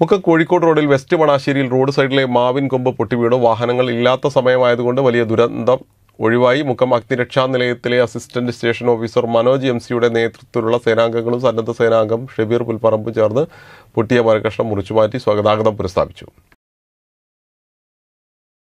നമുക്ക് കോഴിക്കോട് റോഡിൽ west മണാശ്ശേരിയിൽ road സൈഡിലെ മാവിൻ കൊമ്പ് വീണു വാഹനങ്ങൾ ഇല്ലാത്ത സമയമായതുകൊണ്ട് വലിയ ദുരന്തം ഒഴിവായി മുഖം അഗ്നിരക്ഷാ നിലയത്തിലെ assistant station officer Manoj M സിയുടെ നേതൃത്വത്തിലുള്ള സേനാംഗങ്ങളും സന്നദ്ധ സേനാംഗം ഷബീർ പുൽപ്പറമ്പും ചേർന്ന് പൊട്ടിയ മരകഷ്ണം മുറിച്ചുമാറ്റി സ്വഗതാഗതം പുരസ്ഥാപിച്ചു